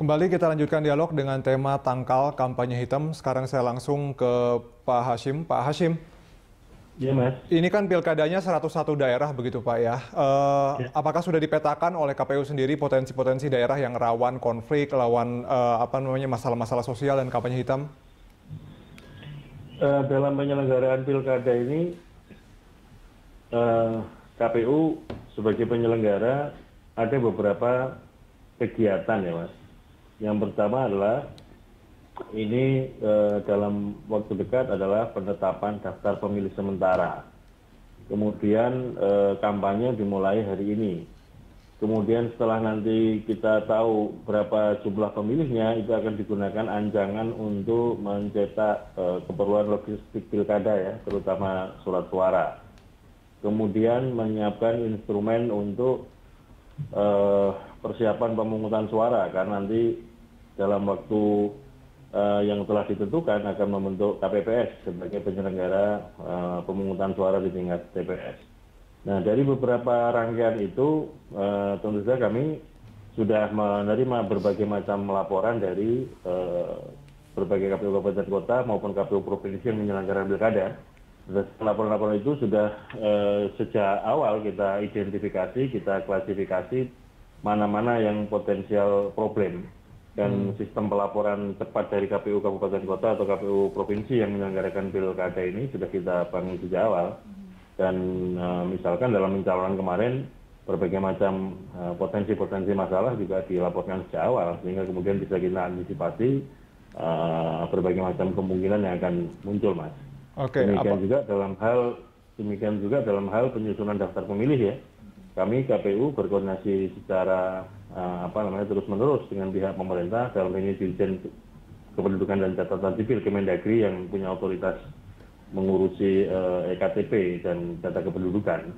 Kembali kita lanjutkan dialog dengan tema tangkal kampanye hitam. Sekarang saya langsung ke Pak Hashim. Pak Hashim, ya, Mas. ini kan pilkadanya 101 daerah begitu Pak ya. Uh, ya. Apakah sudah dipetakan oleh KPU sendiri potensi-potensi daerah yang rawan konflik, lawan uh, apa namanya masalah-masalah sosial dan kampanye hitam? Uh, dalam penyelenggaraan pilkada ini, uh, KPU sebagai penyelenggara ada beberapa kegiatan ya Mas yang pertama adalah ini eh, dalam waktu dekat adalah penetapan daftar pemilih sementara. Kemudian eh, kampanye dimulai hari ini. Kemudian setelah nanti kita tahu berapa jumlah pemilihnya, itu akan digunakan anjangan untuk mencetak eh, keperluan logistik pilkada ya, terutama surat suara. Kemudian menyiapkan instrumen untuk persiapan pemungutan suara, karena nanti dalam waktu eh, yang telah ditentukan akan membentuk KPPS sebagai penyelenggara eh, pemungutan suara di tingkat TPS. Nah dari beberapa rangkaian itu eh, tentu saja kami sudah menerima berbagai macam laporan dari berbagai KPU kabupaten kota maupun KPU provinsi yang menyelenggarakan pilkada. Nah, laporan-laporan itu sudah sejak awal kita identifikasi, kita klasifikasi mana-mana yang potensial problem dan hmm. sistem pelaporan cepat dari KPU Kabupaten Kota atau KPU Provinsi yang menyelenggarakan pilkada ini sudah kita bangun sejak awal. Hmm. Dan eh, misalkan dalam pencalonan kemarin berbagai macam eh, potensi-potensi masalah juga dilaporkan sejak awal sehingga kemudian bisa kita antisipasi eh, berbagai macam kemungkinan yang akan muncul, Mas. Oke. demikian apa? juga dalam hal demikian juga dalam hal penyusunan daftar pemilih ya. Hmm. Kami KPU berkoordinasi secara uh, apa namanya terus menerus dengan pihak pemerintah dalam ini dirjen kependudukan dan catatan sipil Kemendagri yang punya otoritas mengurusi uh, eh, EKTP dan data kependudukan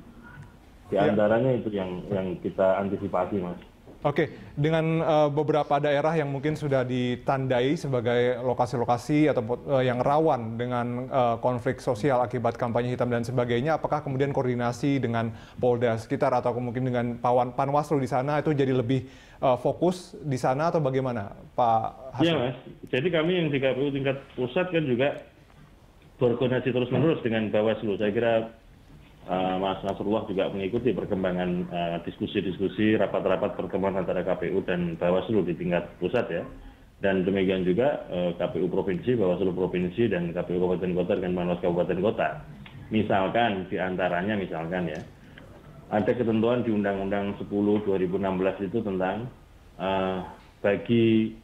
di iya. antaranya ya. itu yang yang kita antisipasi mas Oke, dengan uh, beberapa daerah yang mungkin sudah ditandai sebagai lokasi-lokasi atau uh, yang rawan dengan uh, konflik sosial akibat kampanye hitam dan sebagainya, apakah kemudian koordinasi dengan Polda sekitar atau mungkin dengan Pawan Panwaslu di sana itu jadi lebih uh, fokus di sana atau bagaimana, Pak? Iya, Mas. Jadi kami yang di KPU tingkat pusat kan juga berkoordinasi terus-menerus dengan Bawaslu. Saya kira Eh, Mas Nasrullah juga mengikuti perkembangan eh, diskusi-diskusi rapat-rapat pertemuan antara KPU dan Bawaslu di tingkat pusat ya. Dan demikian juga eh, KPU provinsi, Bawaslu provinsi dan KPU kabupaten kota dengan Panwas kabupaten kota. Misalkan di antaranya, misalkan ya ada ketentuan di Undang-Undang 10 2016 itu tentang uh, bagi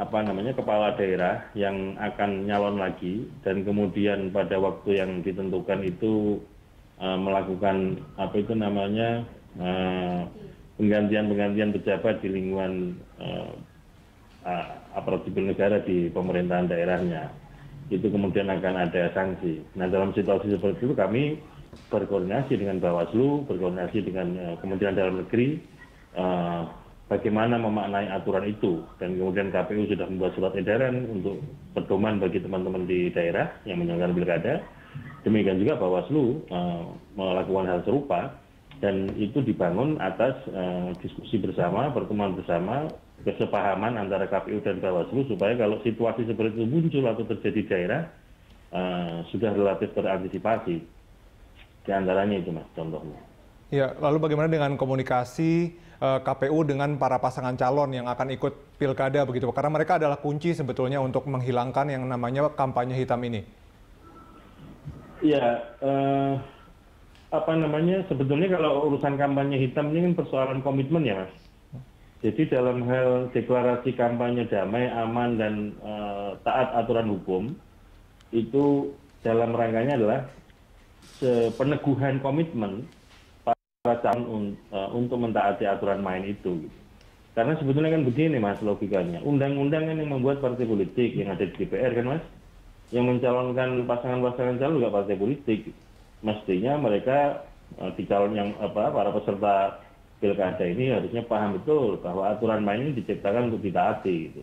apa namanya kepala daerah yang akan nyalon lagi dan kemudian pada waktu yang ditentukan itu Eh, melakukan apa itu namanya eh, penggantian-penggantian pejabat di lingkungan eh, aparat sipil negara di pemerintahan daerahnya itu kemudian akan ada sanksi. Nah dalam situasi seperti itu kami berkoordinasi dengan Bawaslu, berkoordinasi dengan Kementerian Dalam Negeri, bagaimana memaknai aturan itu dan kemudian KPU sudah membuat surat edaran untuk pedoman bagi teman-teman di daerah yang menyelenggarakan pilkada Demikian juga Bawaslu e, melakukan hal serupa dan itu dibangun atas e, diskusi bersama, pertemuan bersama, kesepahaman antara KPU dan Bawaslu supaya kalau situasi seperti itu muncul atau terjadi di daerah e, sudah relatif terantisipasi. Di antaranya itu mas contohnya. Ya, lalu bagaimana dengan komunikasi KPU dengan para pasangan calon yang akan ikut pilkada begitu? Karena mereka adalah kunci sebetulnya untuk menghilangkan yang namanya kampanye hitam ini ya apa namanya sebetulnya kalau urusan kampanye hitam ini kan persoalan komitmen ya mas jadi dalam hal deklarasi kampanye damai aman dan uh, taat aturan hukum itu dalam rangkanya adalah peneguhan komitmen para calon un, uh, untuk mentaati aturan main itu gitu. karena sebetulnya kan begini mas logikanya undang-undang kan yang membuat partai politik yang ada di DPR kan mas yang mencalonkan pasangan-pasangan calon juga partai politik. Mestinya mereka eh, di calon yang apa para peserta pilkada ini harusnya paham betul bahwa aturan main ini diciptakan untuk ditaati gitu.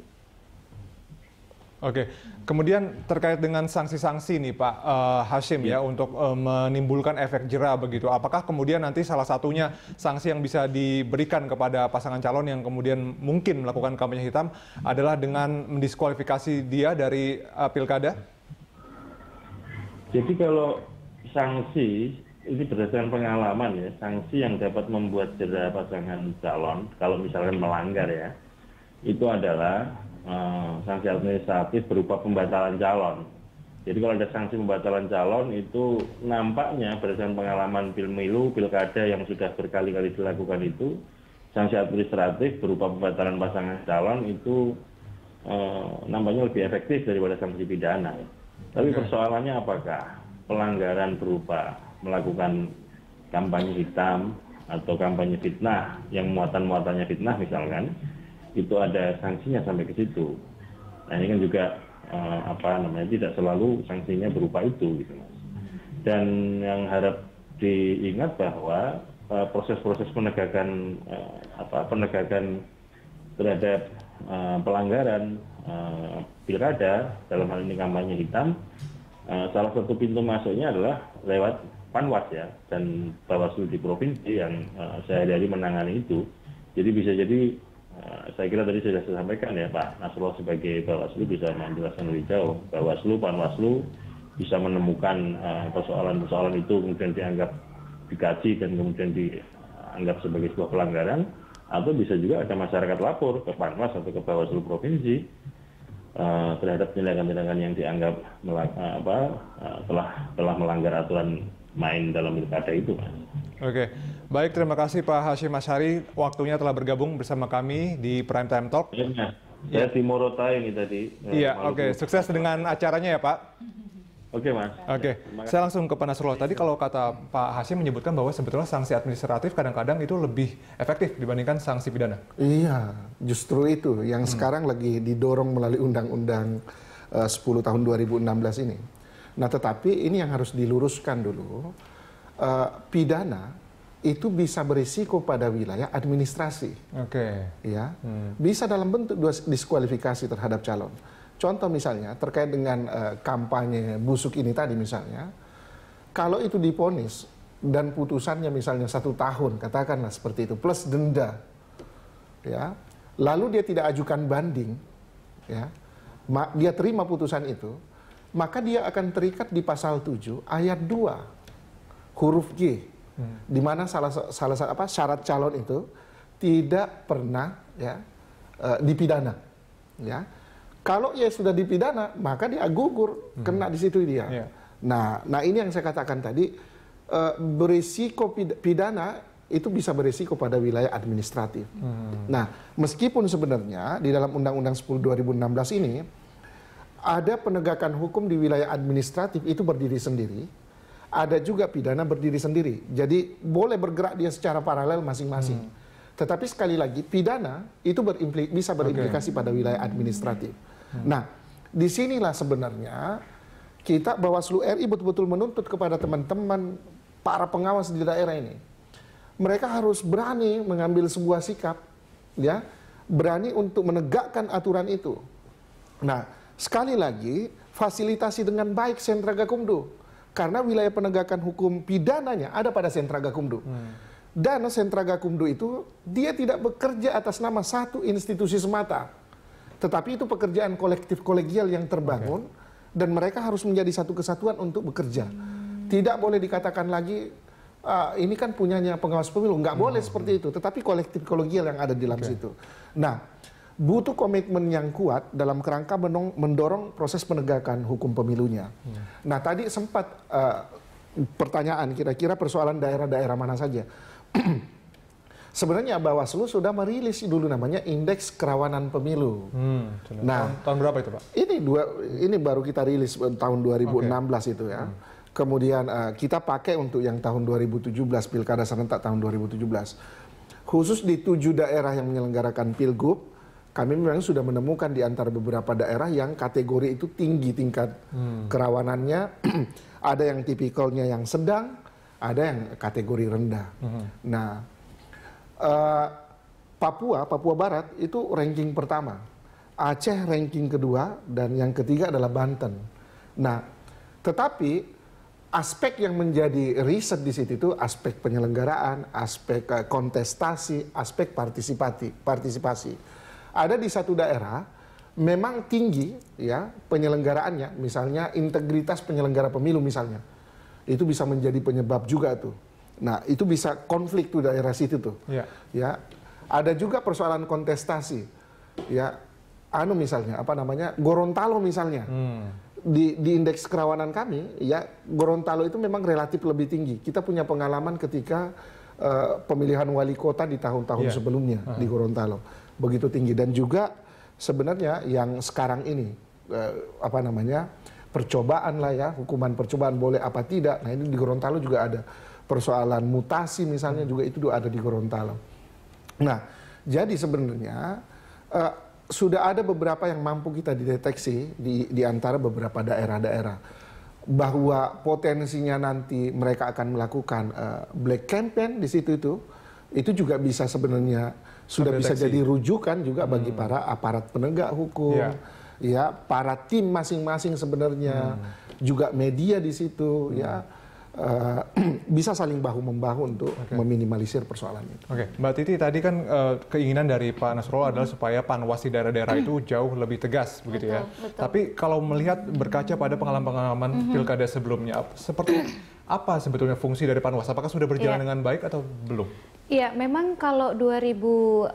Oke, kemudian terkait dengan sanksi-sanksi nih Pak uh, Hashim ya, ya untuk uh, menimbulkan efek jerah begitu. Apakah kemudian nanti salah satunya sanksi yang bisa diberikan kepada pasangan calon yang kemudian mungkin melakukan kampanye hitam adalah dengan mendiskualifikasi dia dari uh, pilkada? Jadi kalau sanksi ini berdasarkan pengalaman ya, sanksi yang dapat membuat jeda pasangan calon kalau misalnya melanggar ya, itu adalah uh, sanksi administratif berupa pembatalan calon. Jadi kalau ada sanksi pembatalan calon itu nampaknya berdasarkan pengalaman pilmilu, pilkada yang sudah berkali-kali dilakukan itu, sanksi administratif berupa pembatalan pasangan calon itu uh, nampaknya lebih efektif daripada sanksi pidana. Ya. Tapi persoalannya apakah pelanggaran berupa melakukan kampanye hitam atau kampanye fitnah yang muatan-muatannya fitnah misalkan itu ada sanksinya sampai ke situ. Nah ini kan juga eh, apa namanya tidak selalu sanksinya berupa itu gitu mas. Dan yang harap diingat bahwa eh, proses-proses eh, penegakan eh, apa penegakan terhadap eh, pelanggaran Eh, pilkada dalam hal ini kampanye hitam eh, salah satu pintu masuknya adalah lewat panwas ya dan bawaslu di provinsi yang eh, saya dari menangani itu jadi bisa jadi saya kira tadi sudah saya sampaikan ya Pak Nasrullah sebagai bawaslu bisa menjelaskan lebih jauh bawaslu panwaslu bisa menemukan persoalan-persoalan itu kemudian dianggap dikaji dan kemudian dianggap sebagai sebuah pelanggaran atau bisa juga ada masyarakat lapor ke Panwas atau ke Bawaslu Provinsi Eh, terhadap tindakan-tindakan yang dianggap melang, uh, eh, apa, uh, telah telah melanggar aturan main dalam pilkada itu, Oke, baik terima kasih Pak Hashim Asyari waktunya telah bergabung bersama kami di Prime Time Talk. Ya, ya. saya Timorota ini tadi. Iya, oke, okay. sukses dengan acaranya ya Pak. Oke mas. Oke. Okay. Saya langsung ke Pak Nasrullah. Tadi kalau kata Pak Hasim menyebutkan bahwa sebetulnya sanksi administratif kadang-kadang itu lebih efektif dibandingkan sanksi pidana. Iya, justru itu yang hmm. sekarang lagi didorong melalui Undang-Undang eh, uh, 10 tahun 2016 ini. Nah, tetapi ini yang harus diluruskan dulu. Uh, pidana itu bisa berisiko pada wilayah administrasi. Oke. Okay. Ya, hmm. bisa dalam bentuk diskualifikasi terhadap calon Contoh misalnya terkait dengan uh, kampanye busuk ini tadi misalnya, kalau itu diponis dan putusannya misalnya satu tahun katakanlah seperti itu plus denda, ya, lalu dia tidak ajukan banding, ya, dia terima putusan itu, maka dia akan terikat di pasal 7 ayat 2 huruf G, hmm. di mana salah salah apa syarat calon itu tidak pernah ya uh, dipidana, ya kalau ia sudah dipidana, maka dia gugur, hmm. kena di situ dia. Yeah. Nah, nah ini yang saya katakan tadi uh, berisiko pidana itu bisa berisiko pada wilayah administratif. Hmm. Nah, meskipun sebenarnya di dalam Undang-Undang 10 2016 ini ada penegakan hukum di wilayah administratif itu berdiri sendiri, ada juga pidana berdiri sendiri. Jadi boleh bergerak dia secara paralel masing-masing. Hmm. Tetapi sekali lagi pidana itu berimpli bisa berimplikasi okay. pada wilayah administratif. Hmm. Nah, disinilah sebenarnya kita Bawaslu RI betul-betul menuntut kepada teman-teman para pengawas di daerah ini. Mereka harus berani mengambil sebuah sikap, ya, berani untuk menegakkan aturan itu. Nah, sekali lagi fasilitasi dengan baik sentra gakumdu karena wilayah penegakan hukum pidananya ada pada sentra gakumdu. Hmm. Dan sentra gakumdu itu dia tidak bekerja atas nama satu institusi semata tetapi itu pekerjaan kolektif kolegial yang terbangun okay. dan mereka harus menjadi satu kesatuan untuk bekerja. Hmm. Tidak boleh dikatakan lagi uh, ini kan punyanya pengawas pemilu, nggak hmm. boleh seperti itu. Tetapi kolektif kolegial yang ada di dalam okay. situ. Nah, butuh komitmen yang kuat dalam kerangka mendorong proses penegakan hukum pemilunya. Hmm. Nah, tadi sempat uh, pertanyaan kira-kira persoalan daerah-daerah mana saja. sebenarnya Bawaslu sudah merilis dulu namanya indeks kerawanan pemilu. Hmm, nah, tahun berapa itu, Pak? Ini dua ini baru kita rilis eh, tahun 2016 okay. itu ya. Hmm. Kemudian uh, kita pakai untuk yang tahun 2017 Pilkada serentak tahun 2017. Khusus di tujuh daerah yang menyelenggarakan Pilgub, kami memang sudah menemukan di antara beberapa daerah yang kategori itu tinggi tingkat hmm. kerawanannya. ada yang tipikalnya yang sedang, ada yang kategori rendah. Hmm. Nah, uh, Papua, Papua Barat itu ranking pertama. Aceh ranking kedua dan yang ketiga adalah Banten. Nah, tetapi aspek yang menjadi riset di situ itu aspek penyelenggaraan, aspek eh, kontestasi, aspek partisipasi, partisipasi. Ada di satu daerah memang tinggi ya penyelenggaraannya, misalnya integritas penyelenggara pemilu misalnya. Itu bisa menjadi penyebab juga tuh Nah, itu bisa konflik tuh daerah situ tuh. Ya. ya. Ada juga persoalan kontestasi. Ya, anu misalnya, apa namanya? Gorontalo misalnya. Hmm. Di, di indeks kerawanan kami, ya Gorontalo itu memang relatif lebih tinggi. Kita punya pengalaman ketika uh, pemilihan wali kota di tahun-tahun yeah. sebelumnya uh hmm. -huh. di Gorontalo begitu tinggi dan juga sebenarnya yang sekarang ini uh, apa namanya percobaan lah ya hukuman percobaan boleh apa tidak. Nah ini di Gorontalo juga ada persoalan mutasi misalnya juga itu ada di Gorontalo. Nah, jadi sebenarnya uh, sudah ada beberapa yang mampu kita deteksi di, di antara beberapa daerah-daerah bahwa potensinya nanti mereka akan melakukan uh, black campaign di situ itu itu juga bisa sebenarnya sudah bisa jadi rujukan juga hmm. bagi para aparat penegak hukum ya, ya para tim masing-masing sebenarnya hmm. juga media di situ hmm. ya uh, bisa saling bahu membahu untuk okay. meminimalisir persoalan itu. Oke, okay. Mbak Titi tadi kan uh, keinginan dari Pak Nasrullah mm -hmm. adalah supaya panwas di daerah-daerah itu jauh lebih tegas, begitu ya. betul, ya. Betul. Tapi kalau melihat berkaca pada pengalaman-pengalaman -hmm. pilkada sebelumnya, seperti apa sebetulnya fungsi dari panwas? Apakah sudah berjalan yeah. dengan baik atau belum? Iya, memang kalau 2015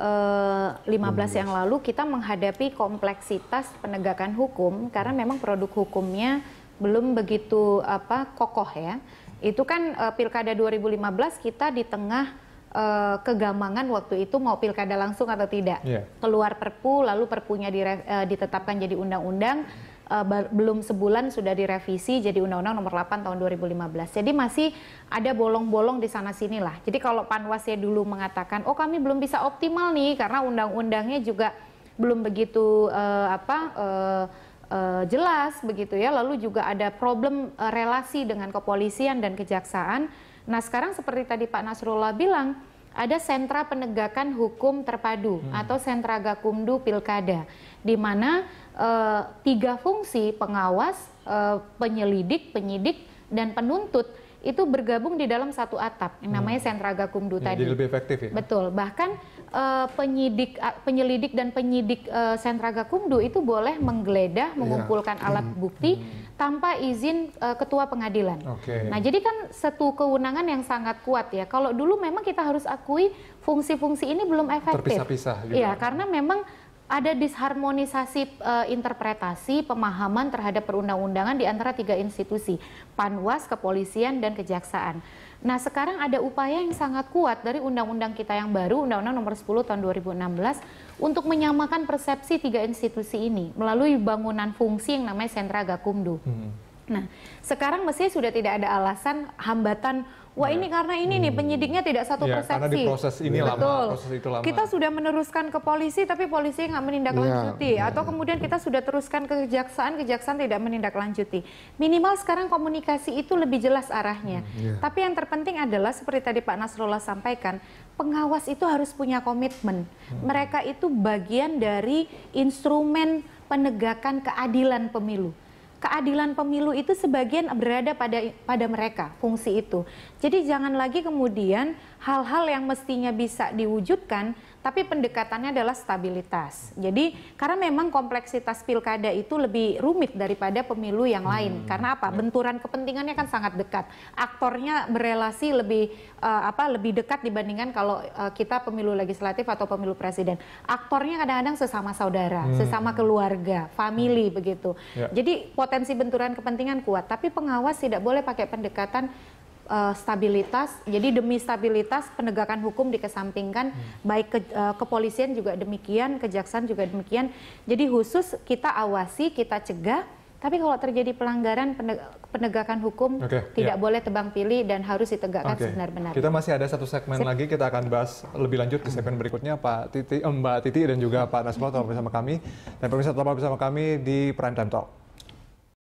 eh, belas yang lalu kita menghadapi kompleksitas penegakan hukum karena memang produk hukumnya belum begitu apa kokoh ya. Itu kan uh, pilkada 2015 kita di tengah uh, kegamangan waktu itu mau pilkada langsung atau tidak. Yeah. Keluar perpu lalu perpunya dire, uh, ditetapkan jadi undang-undang uh, belum sebulan sudah direvisi jadi undang-undang nomor 8 tahun 2015. Jadi masih ada bolong-bolong di sana sini lah. Jadi kalau panwasnya dulu mengatakan, "Oh, kami belum bisa optimal nih karena undang-undangnya juga belum begitu uh, apa uh, uh, jelas begitu ya. Lalu juga ada problem uh, relasi dengan kepolisian dan kejaksaan. Nah sekarang seperti tadi Pak Nasrullah bilang, ada sentra penegakan hukum terpadu hmm. atau sentra gakumdu pilkada, di mana e, tiga fungsi pengawas, e, penyelidik, penyidik, dan penuntut itu bergabung di dalam satu atap yang hmm. namanya sentra gakumdu tadi. Jadi lebih efektif ya. Betul. Bahkan uh, penyidik uh, penyelidik dan penyidik uh, sentra gakumdu itu boleh menggeledah, iya. mengumpulkan hmm. alat bukti hmm. tanpa izin uh, ketua pengadilan. Okay. Nah, jadi kan satu kewenangan yang sangat kuat ya. Kalau dulu memang kita harus akui fungsi-fungsi ini belum efektif. Terpisah-pisah gitu. Iya, ya. karena memang ada disharmonisasi uh, interpretasi pemahaman terhadap perundang-undangan di antara tiga institusi, Panwas, kepolisian dan kejaksaan. Nah, sekarang ada upaya yang sangat kuat dari undang-undang kita yang baru, Undang-Undang Nomor 10 Tahun 2016 untuk menyamakan persepsi tiga institusi ini melalui bangunan fungsi yang namanya Sentra Gakumdu. Hmm. Nah, sekarang mestinya sudah tidak ada alasan hambatan Wah ini karena ini hmm. nih penyidiknya tidak satu ya, persepsi. Karena di proses ini Betul. proses itu lama. Kita sudah meneruskan ke polisi tapi polisi nggak menindaklanjuti. Ya, Atau iya. kemudian kita sudah teruskan ke kejaksaan, kejaksaan tidak menindaklanjuti. Minimal sekarang komunikasi itu lebih jelas arahnya. Ya. Tapi yang terpenting adalah seperti tadi Pak Nasrullah sampaikan, pengawas itu harus punya komitmen. Hmm. Mereka itu bagian dari instrumen penegakan keadilan pemilu keadilan pemilu itu sebagian berada pada pada mereka fungsi itu. Jadi jangan lagi kemudian hal-hal yang mestinya bisa diwujudkan tapi pendekatannya adalah stabilitas. Jadi karena memang kompleksitas pilkada itu lebih rumit daripada pemilu yang lain. Hmm. Karena apa? Ya. Benturan kepentingannya kan sangat dekat. Aktornya berelasi lebih uh, apa? Lebih dekat dibandingkan kalau uh, kita pemilu legislatif atau pemilu presiden. Aktornya kadang-kadang sesama saudara, hmm. sesama keluarga, family hmm. begitu. Ya. Jadi potensi benturan kepentingan kuat. Tapi pengawas tidak boleh pakai pendekatan uh, stabilitas. Jadi demi stabilitas penegakan hukum dikesampingkan, hmm. baik ke, uh, kepolisian juga demikian, kejaksaan juga demikian. Jadi khusus kita awasi, kita cegah. Tapi kalau terjadi pelanggaran penegakan hukum okay, ya. tidak yeah. boleh tebang pilih dan harus ditegakkan okay. sebenar-benar. Kita masih ada satu segmen lagi kita akan bahas lebih lanjut di segmen berikutnya Pak Titi, eh, Mbak Titi dan juga Pak Nasbo Nasrullah bersama kami dan pemirsa tetap bersama kami di Prime Time Talk.